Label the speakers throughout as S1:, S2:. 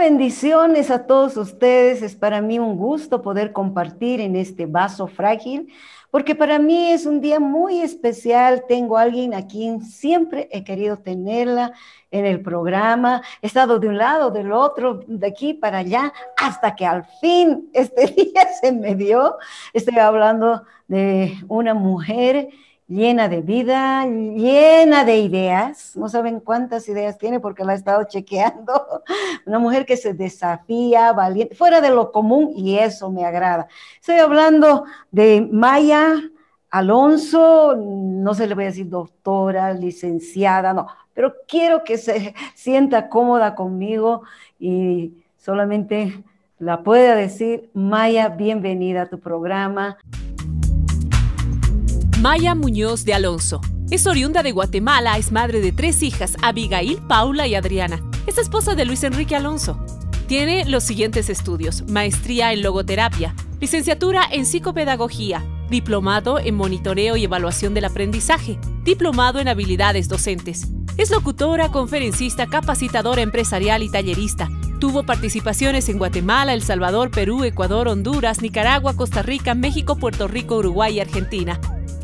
S1: bendiciones a todos ustedes. Es para mí un gusto poder compartir en este vaso frágil, porque para mí es un día muy especial. Tengo a alguien a quien siempre he querido tenerla en el programa. He estado de un lado, del otro, de aquí para allá, hasta que al fin este día se me dio. Estoy hablando de una mujer llena de vida, llena de ideas. No saben cuántas ideas tiene porque la he estado chequeando. Una mujer que se desafía, valiente, fuera de lo común y eso me agrada. Estoy hablando de Maya Alonso, no se le voy a decir doctora, licenciada, no, pero quiero que se sienta cómoda conmigo y solamente la pueda decir, Maya, bienvenida a tu programa.
S2: Maya Muñoz de Alonso. Es oriunda de Guatemala, es madre de tres hijas, Abigail, Paula y Adriana. Es esposa de Luis Enrique Alonso. Tiene los siguientes estudios, maestría en logoterapia, licenciatura en psicopedagogía, diplomado en monitoreo y evaluación del aprendizaje, diplomado en habilidades docentes. Es locutora, conferencista, capacitadora empresarial y tallerista. Tuvo participaciones en Guatemala, El Salvador, Perú, Ecuador, Honduras, Nicaragua, Costa Rica, México, Puerto Rico, Uruguay y Argentina.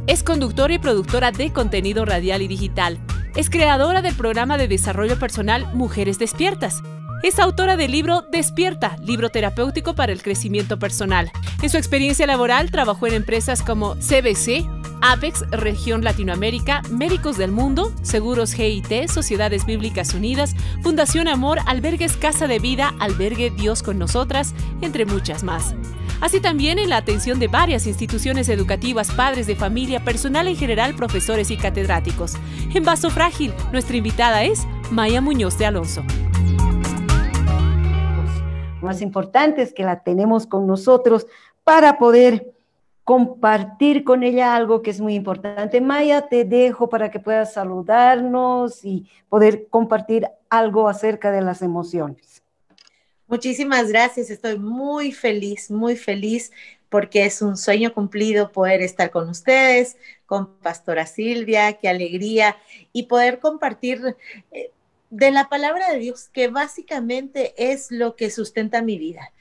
S2: Es conductora y productora de contenido radial y digital. Es creadora del programa de desarrollo personal Mujeres Despiertas. Es autora del libro Despierta, libro terapéutico para el crecimiento personal. En su experiencia laboral trabajó en empresas como CBC, Apex, Región Latinoamérica, Médicos del Mundo, Seguros GIT, Sociedades Bíblicas Unidas, Fundación Amor, Albergues Casa de Vida, Albergue Dios con Nosotras, entre muchas más así también en la atención de varias instituciones educativas, padres de familia, personal en general, profesores y catedráticos. En Vaso Frágil, nuestra invitada es Maya Muñoz de Alonso.
S1: Más importante es que la tenemos con nosotros para poder compartir con ella algo que es muy importante. Maya, te dejo para que puedas saludarnos y poder compartir algo acerca de las emociones. Muchísimas gracias, estoy muy feliz, muy feliz porque
S3: es un sueño cumplido poder estar con ustedes, con Pastora Silvia, qué alegría, y poder compartir eh, de la palabra de Dios, que básicamente es lo que sustenta mi vida.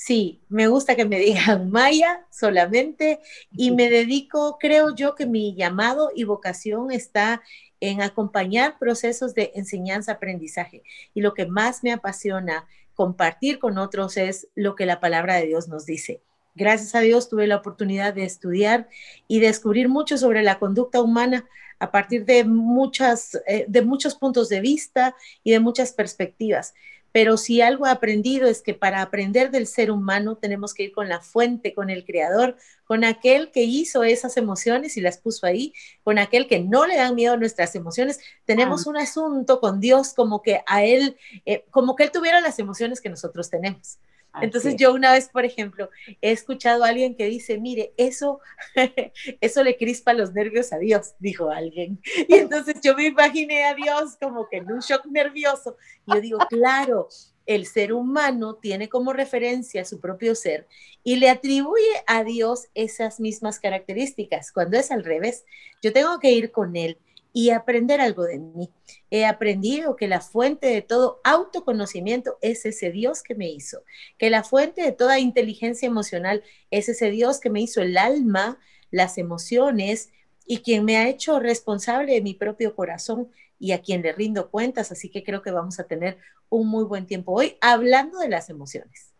S3: Sí, me gusta que me digan Maya solamente y me dedico, creo yo que mi llamado y vocación está en acompañar procesos de enseñanza-aprendizaje. Y lo que más me apasiona compartir con otros es lo que la palabra de Dios nos dice. Gracias a Dios tuve la oportunidad de estudiar y descubrir mucho sobre la conducta humana a partir de, muchas, eh, de muchos puntos de vista y de muchas perspectivas. Pero si algo ha aprendido es que para aprender del ser humano tenemos que ir con la fuente, con el creador, con aquel que hizo esas emociones y las puso ahí, con aquel que no le dan miedo a nuestras emociones. Tenemos ah. un asunto con Dios como que a él, eh, como que él tuviera las emociones que nosotros tenemos. Entonces yo una vez, por ejemplo, he escuchado a alguien que dice, mire, eso, eso le crispa los nervios a Dios, dijo alguien. Y entonces yo me imaginé a Dios como que en un shock nervioso. yo digo, claro, el ser humano tiene como referencia su propio ser y le atribuye a Dios esas mismas características, cuando es al revés. Yo tengo que ir con Él y aprender algo de mí. He aprendido que la fuente de todo autoconocimiento es ese Dios que me hizo, que la fuente de toda inteligencia emocional es ese Dios que me hizo el alma, las emociones y quien me ha hecho responsable de mi propio corazón y a quien le rindo cuentas. Así que creo que vamos a tener un muy buen tiempo hoy hablando de las emociones.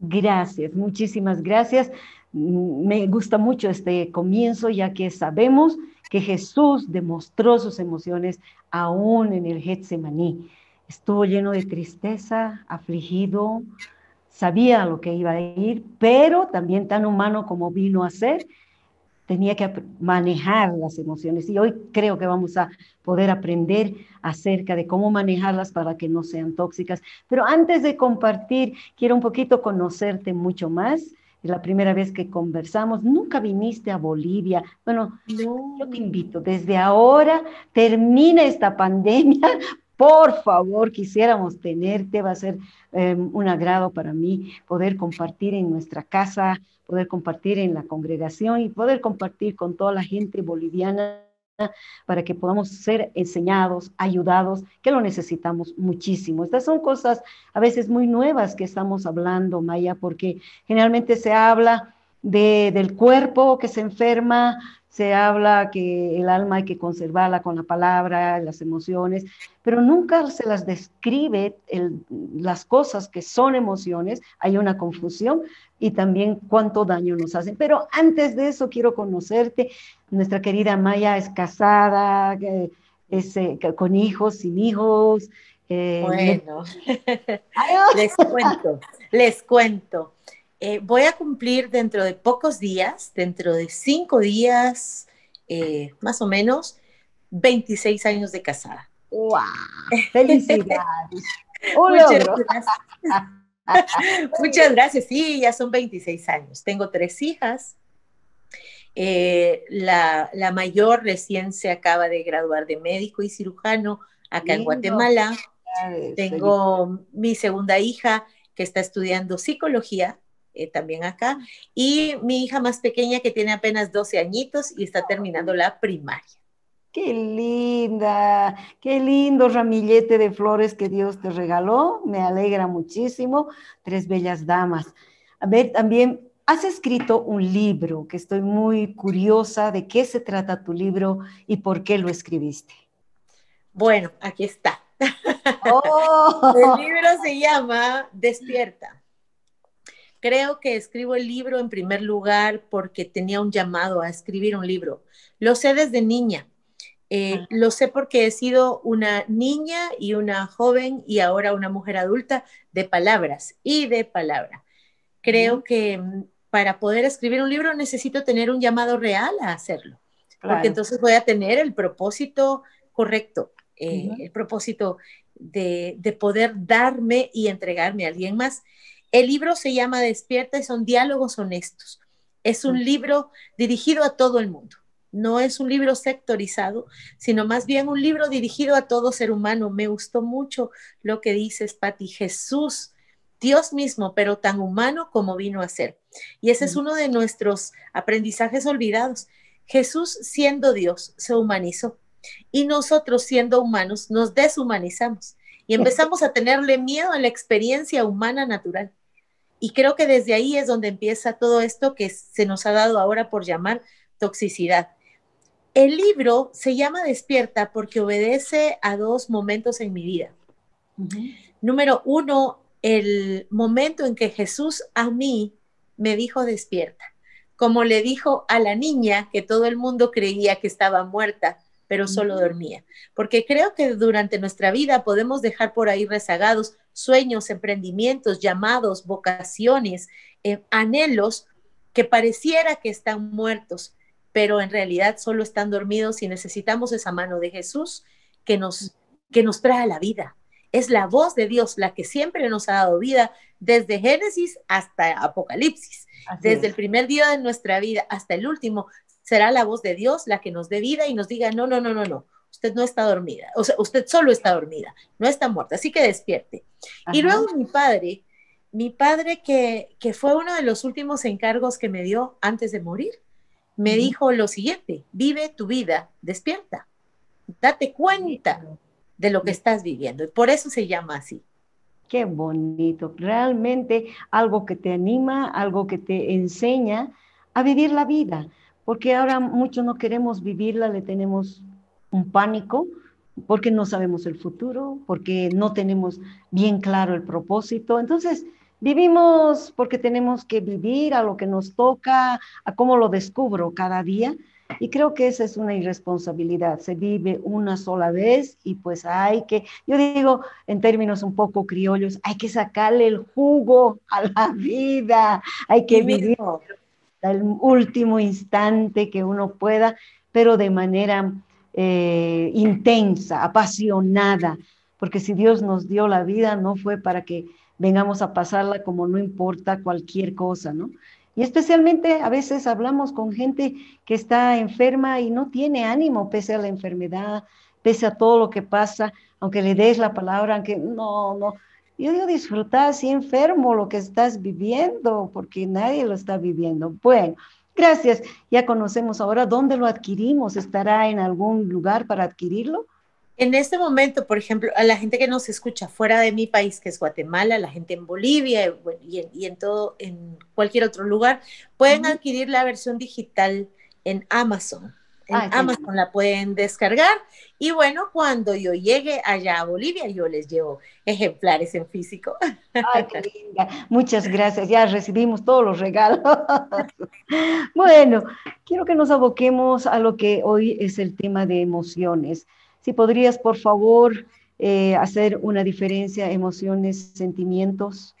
S1: Gracias, muchísimas gracias. Mm, me gusta mucho este comienzo ya que sabemos que Jesús demostró sus emociones aún en el Getsemaní. Estuvo lleno de tristeza, afligido, sabía lo que iba a ir, pero también tan humano como vino a ser, tenía que manejar las emociones. Y hoy creo que vamos a poder aprender acerca de cómo manejarlas para que no sean tóxicas. Pero antes de compartir, quiero un poquito conocerte mucho más la primera vez que conversamos, nunca viniste a Bolivia. Bueno, yo te invito, desde ahora termina esta pandemia, por favor, quisiéramos tenerte, va a ser em, un agrado para mí poder compartir en nuestra casa, poder compartir en la congregación y poder compartir con toda la gente boliviana para que podamos ser enseñados, ayudados, que lo necesitamos muchísimo. Estas son cosas a veces muy nuevas que estamos hablando, Maya, porque generalmente se habla del cuerpo que se enferma, se habla que el alma hay que conservarla con la palabra, las emociones, pero nunca se las describe las cosas que son emociones, hay una confusión y también cuánto daño nos hacen. Pero antes de eso quiero conocerte, nuestra querida Maya es casada, es, eh, con hijos, sin hijos. Eh, bueno, les cuento, les cuento. Eh, voy a cumplir
S3: dentro de pocos días, dentro de cinco días, eh, más o menos, 26 años de casada. ¡Wow! ¡Felicidades!
S1: Muchas gracias. Muchas
S3: gracias. Sí, ya son 26 años. Tengo tres hijas. Eh, la, mayor recién se acaba de graduar de médico y cirujano acá en Guatemala. Tengo mi segunda hija que está estudiando psicología eh, también acá. Y mi hija más pequeña que tiene apenas 12 añitos y está terminando la primaria.
S1: Qué linda, qué lindo ramillete de flores que Dios te regaló. Me alegra muchísimo. Tres bellas damas. A ver, también has escrito un libro que estoy muy curiosa de qué se trata tu libro y por qué lo escribiste. Bueno, aquí está. Oh. El
S3: libro se llama Despierta, Creo que escribo el libro en primer lugar porque tenía un llamado a escribir un libro. Lo sé desde niña. Eh, ah. lo sé porque he sido una niña y una joven y ahora una mujer adulta de palabras y de palabra. Creo que mm, para poder escribir un libro necesito tener un llamado real a hacerlo, porque entonces voy a tener el propósito correcto, eh, el propósito de, poder darme y entregarme a alguien más. El libro se llama Despierta y son diálogos honestos. Es un mm. libro dirigido a todo el mundo. No es un libro sectorizado, sino más bien un libro dirigido a todo ser humano. Me gustó mucho lo que dices, Pati. Jesús, Dios mismo, pero tan humano como vino a ser. Y ese es mm. uno de nuestros aprendizajes olvidados. Jesús siendo Dios se humanizó y nosotros siendo humanos nos deshumanizamos y empezamos a tenerle miedo a la experiencia humana natural. Y creo que desde ahí es donde empieza todo esto que se nos ha dado ahora por llamar toxicidad. El libro se llama Despierta porque obedece a dos momentos en mi vida. Número uno, el momento en que Jesús a mí me dijo despierta, como le dijo a la niña que todo el mundo creía que estaba muerta pero solo dormía. Porque creo que durante nuestra vida podemos dejar por ahí rezagados sueños, emprendimientos, llamados, vocaciones, eh, anhelos que pareciera que están muertos, pero en realidad solo están dormidos y necesitamos esa mano de Jesús que nos, que nos trae la vida. Es la voz de Dios la que siempre nos ha dado vida desde Génesis hasta Apocalipsis. desde el primer día de nuestra vida hasta el último, será la voz de Dios la que nos dé vida y nos diga, no, no, no, no, no, usted no está dormida, o sea, usted solo está dormida, no está muerta, así que despierte. Y luego mi padre, mi padre que, fue uno de los últimos encargos que me dio antes de morir, me dijo lo siguiente, vive tu vida, despierta, date cuenta de lo que estás viviendo, y por eso se llama así.
S1: Qué bonito, realmente algo que te anima, algo que te enseña a vivir la vida, porque ahora muchos no queremos vivirla, le tenemos un pánico, porque no sabemos el futuro, porque no tenemos bien claro el propósito. Entonces, vivimos porque tenemos que vivir a lo que nos toca, a cómo lo descubro cada día. Y creo que esa es una irresponsabilidad. Se vive una sola vez y pues hay que, yo digo en términos un poco criollos, hay que sacarle el jugo a la vida, hay que vivir el último instante que uno pueda, pero de manera eh, intensa, apasionada, porque si Dios nos dio la vida, no fue para que vengamos a pasarla como no importa cualquier cosa, ¿no? Y especialmente a veces hablamos con gente que está enferma y no tiene ánimo pese a la enfermedad, pese a todo lo que pasa, aunque le des la palabra, aunque no, no, yo digo, disfrutar así enfermo lo que estás viviendo, porque nadie lo está viviendo. Bueno, gracias. Ya conocemos ahora dónde lo adquirimos. ¿Estará en algún lugar para adquirirlo? En este momento, por ejemplo, a la gente que nos escucha fuera de mi país,
S3: que es Guatemala, la gente en Bolivia eh, y en, todo, en cualquier otro lugar, pueden adquirir la versión digital en Amazon. Ah, en Amazon la pueden descargar. Y bueno, cuando yo llegue allá a Bolivia, yo les llevo ejemplares
S1: en físico. Ay, qué linda. Muchas gracias. Ya recibimos todos los regalos. Bueno, quiero que nos aboquemos a lo que hoy es el tema de emociones. Si podrías, por favor, eh, hacer una diferencia emociones, sentimientos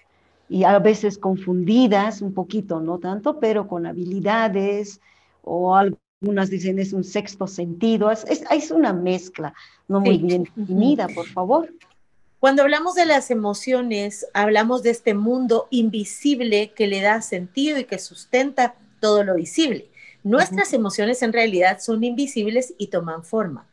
S1: y a veces confundidas un poquito, no tanto, pero con habilidades o algo algunas dicen es un sexto sentido, es, es, una mezcla no muy bien definida, por favor. Cuando hablamos de las
S3: emociones, hablamos de este mundo invisible que le da sentido y que sustenta todo lo visible. Nuestras emociones en realidad son invisibles y toman forma.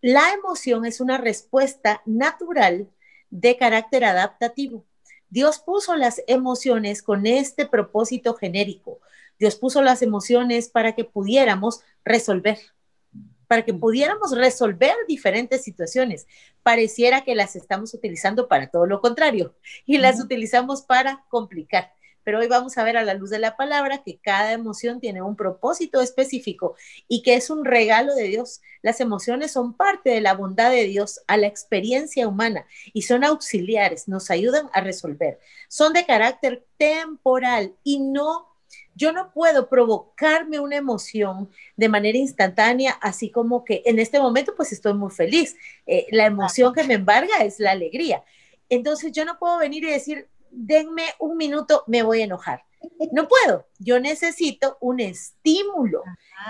S3: La emoción es una respuesta natural de carácter adaptativo. Dios puso las emociones con este propósito genérico, Dios puso las emociones para que pudiéramos resolver, para que pudiéramos resolver diferentes situaciones. Pareciera que las estamos utilizando para todo lo contrario y las utilizamos para complicar. Pero hoy vamos a ver a la luz de la palabra que cada emoción tiene un propósito específico y que es un regalo de Dios. Las emociones son parte de la bondad de Dios a la experiencia humana y son auxiliares, nos ayudan a resolver. Son de carácter temporal y no yo no puedo provocarme una emoción de manera instantánea, así como que en este momento pues estoy muy feliz. Eh, la emoción que me embarga es la alegría. Entonces yo no puedo venir y decir, denme un minuto, me voy a enojar. No puedo, yo necesito un estímulo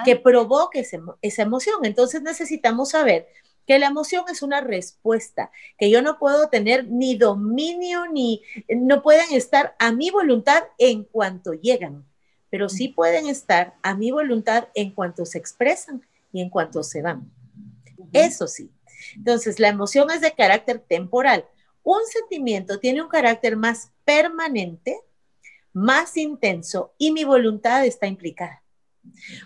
S3: que provoque esa emoción. Entonces necesitamos saber que la emoción es una respuesta, que yo no puedo tener ni dominio, ni no pueden estar a mi voluntad en cuanto llegan pero sí pueden estar a mi voluntad en cuanto se expresan y en cuanto se van. Eso sí. Entonces, la emoción es de carácter temporal. Un sentimiento tiene un carácter más permanente, más intenso y mi voluntad está implicada.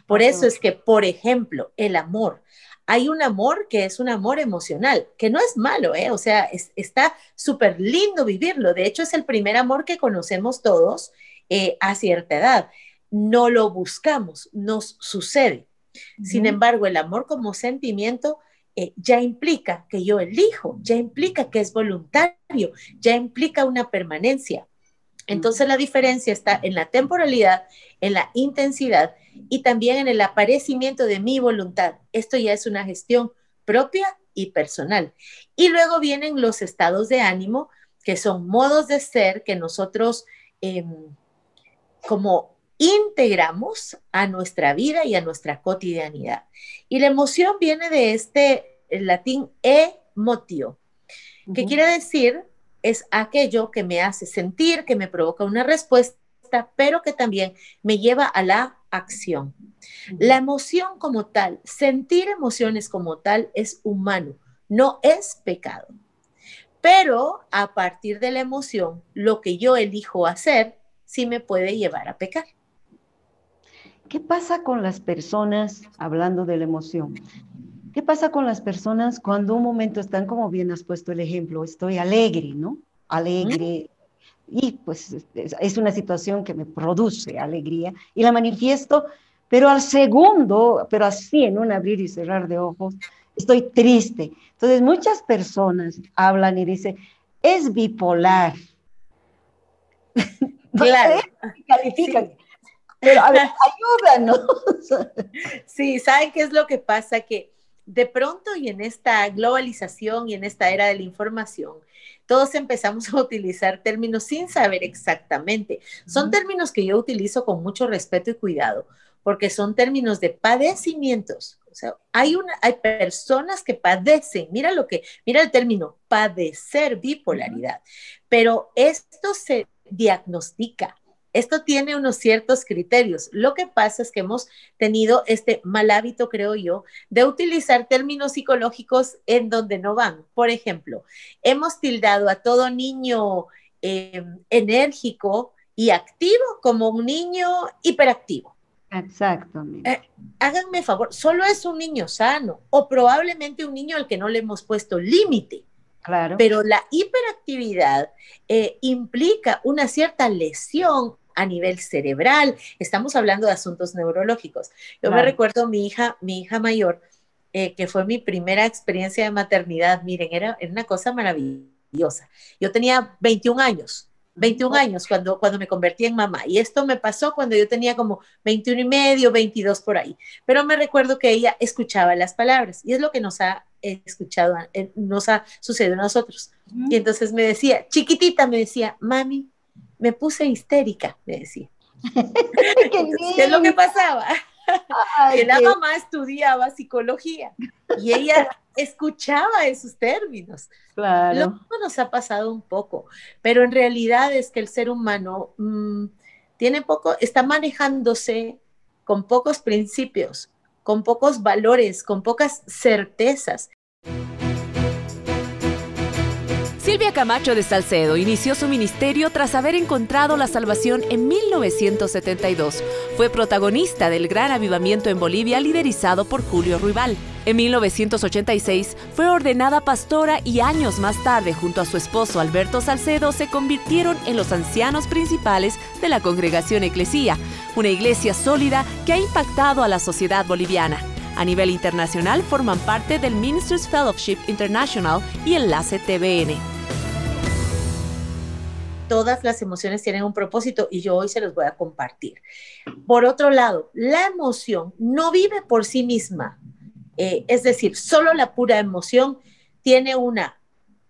S3: Por eso es que, por ejemplo, el amor. Hay un amor que es un amor emocional, que no es malo, ¿eh? o sea, está súper lindo vivirlo. De hecho, es el primer amor que conocemos todos eh, a cierta edad no lo buscamos, nos sucede. Sin embargo, el amor como sentimiento eh, ya implica que yo elijo, ya implica que es voluntario, ya implica una permanencia. Entonces la diferencia está en la temporalidad, en la intensidad y también en el aparecimiento de mi voluntad. Esto ya es una gestión propia y personal. Y luego vienen los estados de ánimo, que son modos de ser que nosotros em, como integramos a nuestra vida y a nuestra cotidianidad. Y la emoción viene de este latín emotio, que quiere decir es aquello que me hace sentir, que me provoca una respuesta, pero que también me lleva a la acción. La emoción como tal, sentir emociones como tal es humano, no es pecado. Pero a partir de la emoción, lo que yo elijo hacer sí me puede llevar a pecar.
S1: ¿Qué pasa con las personas, hablando de la emoción? ¿Qué pasa con las personas cuando un momento están, como bien has puesto el ejemplo, estoy alegre, ¿no? Alegre. Y pues es una situación que me produce alegría y la manifiesto, pero al segundo, pero así en un abrir y cerrar de ojos, estoy triste. Entonces muchas personas hablan y dicen, es bipolar. Claro. Califican
S3: a ver, ayúdanos. Sí, ¿saben qué es lo que pasa? Que de pronto y en esta globalización y en esta era de la información, todos empezamos a utilizar términos sin saber exactamente. Son términos que yo utilizo con mucho respeto y cuidado, porque son términos de padecimientos. hay, una, hay personas que padecen, mira lo que, mira el término, padecer bipolaridad, pero esto se diagnostica, esto tiene unos ciertos criterios. Lo que pasa es que hemos tenido este mal hábito, creo yo, de utilizar términos psicológicos en donde no van. Por ejemplo, hemos tildado a todo niño eh, enérgico y activo como un niño hiperactivo. Exacto. Eh, háganme favor, solo es un niño sano o probablemente un niño al que no le hemos puesto límite. Claro. Pero la hiperactividad eh, implica una cierta lesión a nivel cerebral. Estamos hablando de asuntos neurológicos. Yo me recuerdo mi hija, mi hija mayor, eh, que fue mi primera experiencia de maternidad. Miren, era, era una cosa maravillosa. Yo tenía 21 años. 21 años cuando, cuando me convertí en mamá. Y esto me pasó cuando yo tenía como 21 y medio, 22 por ahí. Pero me recuerdo que ella escuchaba las palabras y es lo que nos ha escuchado, eh, nos ha sucedido a nosotros. Y entonces me decía, chiquitita, me decía, mami, me puse histérica, me decía. ¿Qué es lo que pasaba? que la mamá estudiaba psicología y ella escuchaba esos términos. Claro. Lo mismo nos ha pasado un poco, pero en realidad es que el ser humano mm, tiene poco, está manejándose con pocos principios, con pocos valores, con pocas
S2: certezas. Silvia Camacho de Salcedo inició su ministerio tras haber encontrado la salvación en 1972. Fue protagonista del gran avivamiento en Bolivia liderizado por Julio Ruibal. En 1986 fue ordenada pastora y años más tarde, junto a su esposo Alberto Salcedo, se convirtieron en los ancianos principales de la congregación Eclesía, una iglesia sólida que ha impactado a la sociedad boliviana. A nivel internacional forman parte del Ministers Fellowship International y Enlace TVN
S3: todas las emociones tienen un propósito y yo hoy se los voy a compartir. Por otro lado, la emoción no vive por sí misma, eh, es decir, solo la pura emoción tiene una,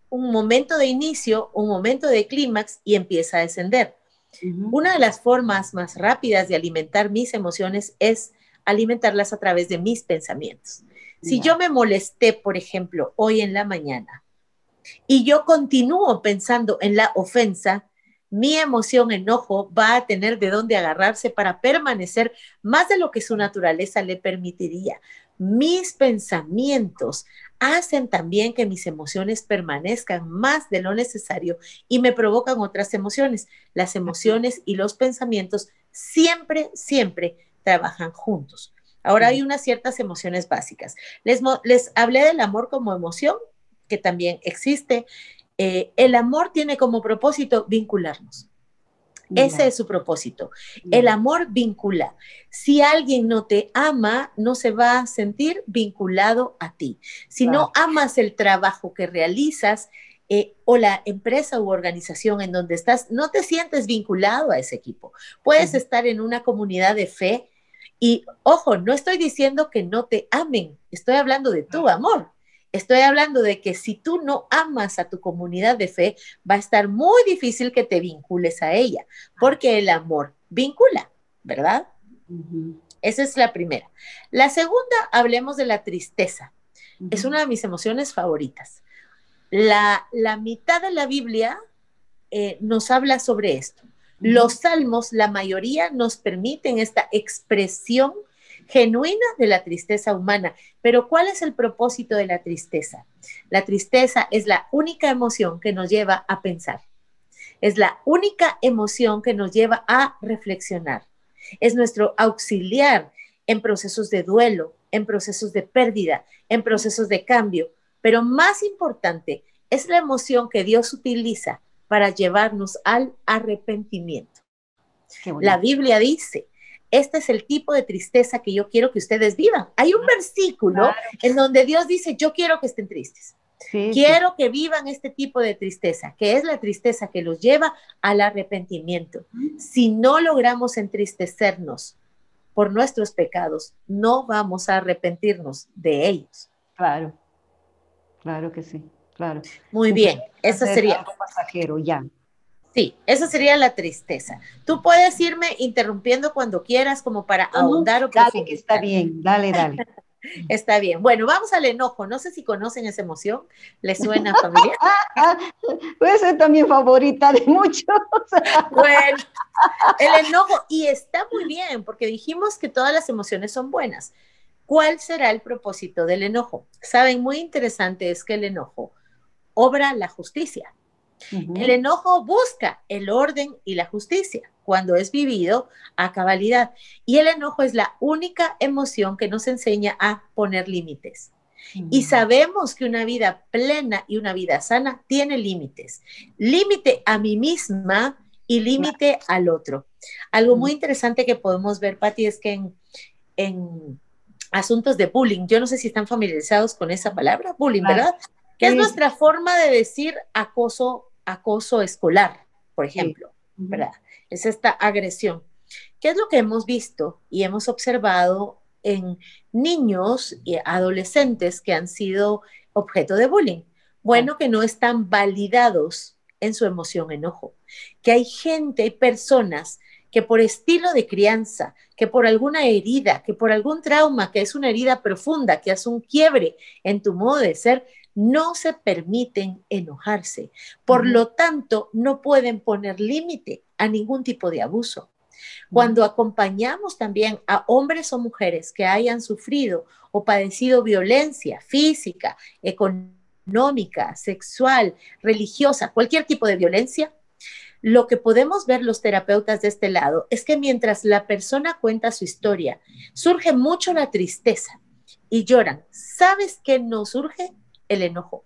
S3: un momento de inicio, un momento de clímax y empieza a descender. Una de las formas más rápidas de alimentar mis emociones es alimentarlas a través de mis pensamientos. Si yo me molesté, por ejemplo, hoy en la mañana, y yo continúo pensando en la ofensa, mi emoción enojo va a tener de dónde agarrarse para permanecer más de lo que su naturaleza le permitiría. Mis pensamientos hacen también que mis emociones permanezcan más de lo necesario y me provocan otras emociones. Las emociones y los pensamientos siempre, siempre trabajan juntos. Ahora hay unas ciertas emociones básicas. Les, les hablé del amor como emoción, que también existe. Eh, el amor tiene como propósito vincularnos. Ese es su propósito. El amor vincula. Si alguien no te ama, no se va a sentir vinculado a ti. Si no amas el trabajo que realizas eh, o la empresa u organización en donde estás, no te sientes vinculado a ese equipo. Puedes estar en una comunidad de fe y, ojo, no estoy diciendo que no te amen, estoy hablando de tu amor. Estoy hablando de que si tú no amas a tu comunidad de fe, va a estar muy difícil que te vincules a ella, porque el amor vincula, ¿verdad? Esa es la primera. La segunda, hablemos de la tristeza. Es una de mis emociones favoritas. La, mitad de la Biblia eh, nos habla sobre esto. Los salmos, la mayoría, nos permiten esta expresión Genuina de la tristeza humana. Pero ¿cuál es el propósito de la tristeza? La tristeza es la única emoción que nos lleva a pensar. Es la única emoción que nos lleva a reflexionar. Es nuestro auxiliar en procesos de duelo, en procesos de pérdida, en procesos de cambio. Pero más importante, es la emoción que Dios utiliza para llevarnos al arrepentimiento. La Biblia dice este es el tipo de tristeza que yo quiero que ustedes vivan. Hay un versículo en donde Dios dice, yo quiero que estén tristes. quiero que vivan este tipo de tristeza, que es la tristeza que los lleva al arrepentimiento. Si no logramos entristecernos por nuestros pecados, no vamos a arrepentirnos de ellos. Claro, claro que sí, claro. Muy bien, eso sería. pasajero, ya. Sí, esa sería la tristeza. Tú puedes irme interrumpiendo cuando quieras, como para ahondar o que está bien, dale, dale. está bien. Bueno, vamos al enojo. No sé si conocen esa emoción. ¿Les suena familiar?
S1: Puede ser también favorita de muchos.
S3: bueno, el enojo. Y está muy bien, porque dijimos que todas las emociones son buenas. ¿Cuál será el propósito del enojo? Saben, muy interesante es que el enojo obra la justicia. El enojo busca el orden y la justicia cuando es vivido a cabalidad. Y el enojo es la única emoción que nos enseña a poner límites. Y sabemos que una vida plena y una vida sana tiene límites. Límite a mí misma y límite al otro. Algo muy interesante que podemos ver, Patti, es que en, asuntos de bullying. Yo no sé si están familiarizados con esa palabra, bullying, ¿verdad? Que es nuestra forma de decir acoso acoso escolar, por ejemplo, ¿verdad? Es esta agresión. ¿Qué es lo que hemos visto y hemos observado en niños y adolescentes que han sido objeto de bullying? Bueno, que no están validados en su emoción enojo, que hay gente, hay personas que por estilo de crianza, que por alguna herida, que por algún trauma, que es una herida profunda, que hace un quiebre en tu modo de ser, no se permiten enojarse. Por lo tanto, no pueden poner límite a ningún tipo de abuso. Cuando acompañamos también a hombres o mujeres que hayan sufrido o padecido violencia física, económica, sexual, religiosa, cualquier tipo de violencia, lo que podemos ver los terapeutas de este lado es que mientras la persona cuenta su historia, surge mucho la tristeza y lloran. ¿Sabes qué no surge? el enojo.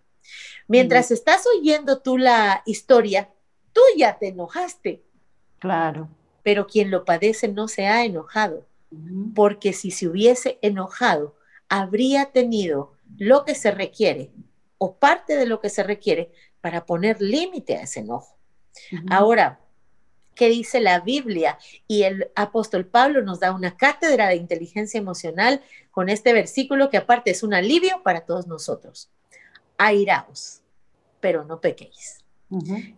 S3: Mientras estás oyendo tú la historia, tú ya te enojaste. Claro. Pero quien lo padece no se ha enojado, porque si se hubiese enojado, habría tenido lo que se requiere o parte de lo que se requiere para poner límite a ese enojo. Ahora, ¿qué dice la Biblia? Y el apóstol Pablo nos da una cátedra de inteligencia emocional con este versículo que aparte es un alivio para todos nosotros airaos, pero no pequéis.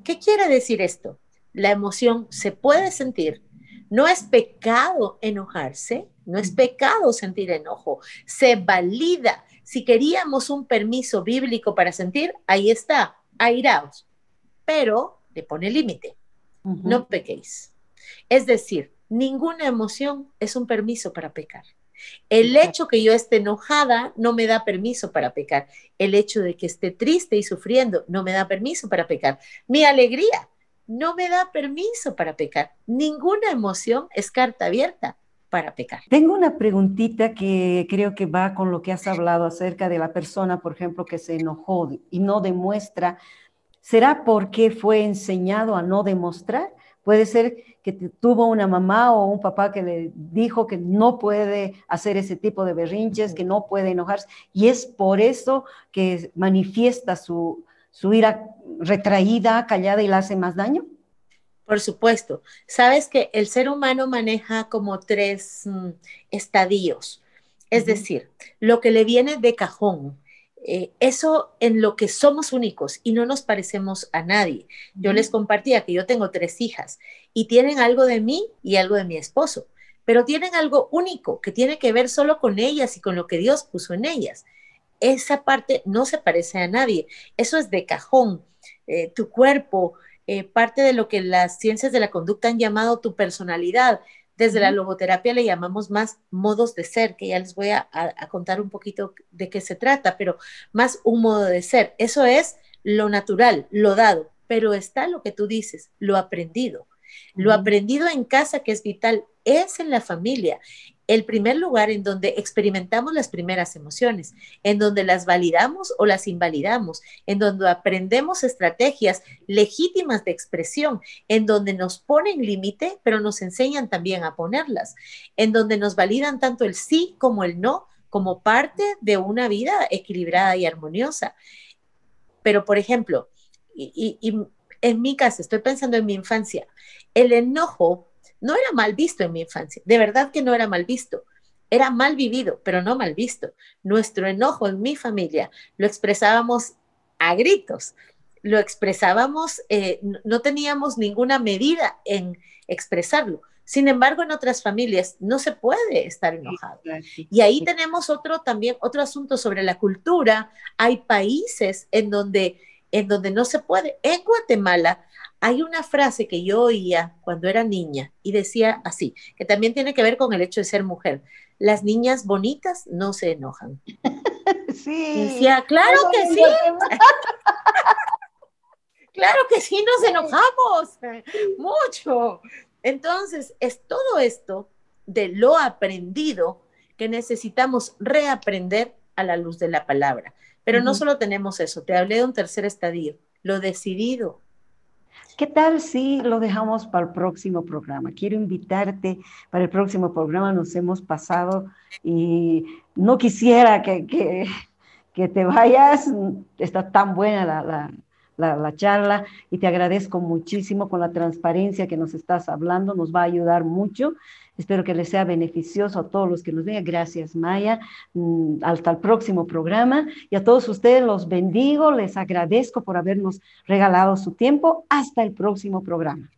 S3: ¿Qué quiere decir esto? La emoción se puede sentir. No es pecado enojarse, no es pecado sentir enojo, se valida. Si queríamos un permiso bíblico para sentir, ahí está, airaos, pero le pone límite, no pequéis. Es decir, ninguna emoción es un permiso para pecar. El hecho que yo esté enojada no me da permiso para pecar. El hecho de que esté triste y sufriendo no me da permiso para pecar. Mi alegría no me da permiso para pecar. Ninguna emoción es carta abierta
S1: para pecar. Tengo una preguntita que creo que va con lo que has hablado acerca de la persona, por ejemplo, que se enojó y no demuestra. ¿Será porque fue enseñado a no demostrar? Puede ser que tuvo una mamá o un papá que le dijo que no puede hacer ese tipo de berrinches, que no puede enojarse, y es por eso que manifiesta su, ira retraída, callada y le hace más daño. Por supuesto. Sabes que el ser humano maneja como tres
S3: mm, estadios. Es decir, lo que le viene de cajón, eh, eso en lo que somos únicos y no nos parecemos a nadie. Yo les compartía que yo tengo tres hijas y tienen algo de mí y algo de mi esposo, pero tienen algo único que tiene que ver solo con ellas y con lo que Dios puso en ellas. Esa parte no se parece a nadie, eso es de cajón. Eh, tu cuerpo, eh, parte de lo que las ciencias de la conducta han llamado tu personalidad, desde la logoterapia le llamamos más modos de ser, que ya les voy a, contar un poquito de qué se trata, pero más un modo de ser. Eso es lo natural, lo dado, pero está lo que tú dices, lo aprendido. Lo aprendido en casa que es vital es en la familia el primer lugar en donde experimentamos las primeras emociones, en donde las validamos o las invalidamos, en donde aprendemos estrategias legítimas de expresión, en donde nos ponen límite, pero nos enseñan también a ponerlas, en donde nos validan tanto el sí como el no como parte de una vida equilibrada y armoniosa. Pero, por ejemplo, y, en mi caso, estoy pensando en mi infancia, el enojo no era mal visto en mi infancia, de verdad que no era mal visto. Era mal vivido, pero no mal visto. Nuestro enojo en mi familia lo expresábamos a gritos, lo expresábamos, eh, no teníamos ninguna medida en expresarlo. Sin embargo, en otras familias no se puede estar enojado. Y ahí tenemos otro también otro asunto sobre la cultura. Hay países en donde en donde no se puede. En Guatemala hay una frase que yo oía cuando era niña y decía así, que también tiene que ver con el hecho de ser mujer. Las niñas bonitas no se enojan.
S1: Sí. Y decía, claro que sí. claro que sí, nos enojamos
S3: mucho. Entonces, es todo esto de lo aprendido que necesitamos reaprender a la luz de la palabra. Pero no solo tenemos eso, te hablé de un tercer estadio, lo decidido,
S1: ¿Qué tal si lo dejamos para el próximo programa? Quiero invitarte para el próximo programa, nos hemos pasado y no quisiera que, te vayas, está tan buena la, la, charla y te agradezco muchísimo con la transparencia que nos estás hablando, nos va a ayudar mucho. Espero que les sea beneficioso a todos los que nos vean. Gracias, Maya. Mm, hasta el próximo programa. Y a todos ustedes los bendigo, les agradezco por habernos regalado su tiempo. Hasta el próximo programa.